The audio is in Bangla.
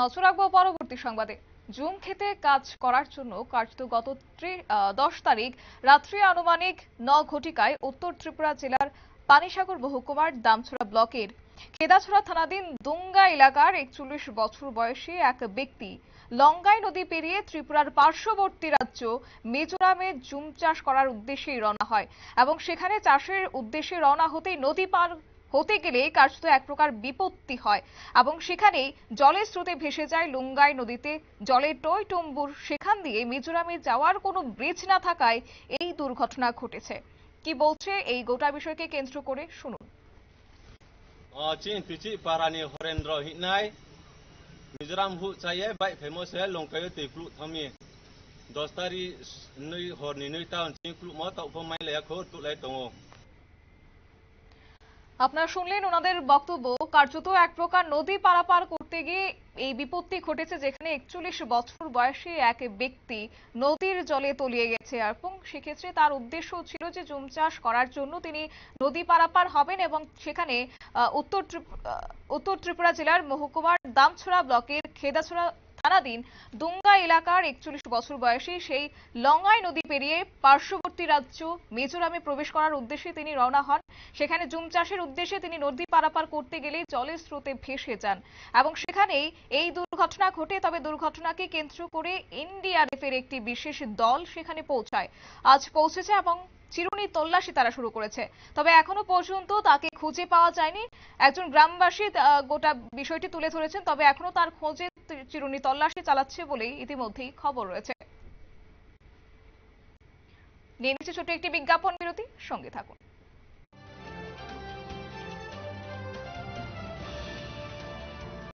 নজর রাখবো পরবর্তী সংবাদে জুম খেতে কাজ করার জন্য কার্যত গত দশ তারিখ রাত্রি আনুমানিক ন ঘটিকায় উত্তর ত্রিপুরা জেলার পানিসাগর মহকুমার দামছড়া ব্লকের কেদাছড়া থানাধীন দুঙ্গা এলাকার একচল্লিশ বছর বয়সী এক ব্যক্তি লঙ্গাই নদী পেরিয়ে ত্রিপুরার পার্শ্ববর্তী রাজ্য মিজোরামে জুম চাষ করার উদ্দেশ্যে রওনা হয় এবং সেখানে চাষের উদ্দেশ্যে রওনা হতেই নদী পার হতে গেলে কাজ তো এক প্রকার বিপত্তি হয় এবং সেখানেই জলের স্রোতে ভেসে যায় লুঙ্গাই নদীতে জলে টই টম্বুর সেখান দিয়ে মিজোরামে যাওয়ার কোনো ব্রিজ না থাকায় এই দুর্ঘটনা ঘটেছে কি বলছে এই গোটা বিষয়কে কেন্দ্র করে শুনুন মিজোরাম হু চাই বাই ফেমস হে লঙ্কায় তেক্লু থামিয়ে দশ তারিখ নই হর নি নই টাউন ক্লু মত উপমাইলাইয়াখো তুলাই দङ আপনারা শুনলেন ওনাদের বক্তব্য কার্যত এক প্রকার নদী পারাপার করতে গিয়ে এই বিপত্তি ঘটেছে যেখানে একচল্লিশ বছর বয়সী এক ব্যক্তি নদীর জলে তলিয়ে গেছে এবং সেক্ষেত্রে তার উদ্দেশ্য ছিল যে জুম চাষ করার জন্য তিনি নদী পারাপার হবেন এবং সেখানে উত্তর উত্তর ত্রিপুরা জেলার মহকুমার দামছড়া ব্লকের খেদাছড়া জানা দিন দুঙ্গা এলাকার একচল্লিশ বছর বয়সী সেই লঙ্গাই নদী পেরিয়ে পার্শ্ববর্তী রাজ্য মিজোরামে প্রবেশ করার উদ্দেশ্যে তিনি রওনা হন সেখানে জুম চাষের উদ্দেশ্যে তিনি নদী পারাপার করতে গেলে জলের স্রোতে ভেসে যান এবং সেখানেই এই দুর্ঘটনা ঘটে তবে দুর্ঘটনাকে কেন্দ্র করে এনডিআরএফ এর একটি বিশেষ দল সেখানে পৌঁছায় আজ পৌঁছেছে এবং চিরুনি তল্লাশি তারা শুরু করেছে তবে এখনো পর্যন্ত তাকে খুঁজে পাওয়া যায়নি একজন গ্রামবাসী গোটা বিষয়টি তুলে ধরেছেন তবে এখনো তার খোঁজে চিরুনি তল্লাশি চালাচ্ছে বলেই ইতিমধ্যেই খবর রয়েছে নিয়ে ছোট একটি বিজ্ঞাপন বিরতি সঙ্গে থাকুন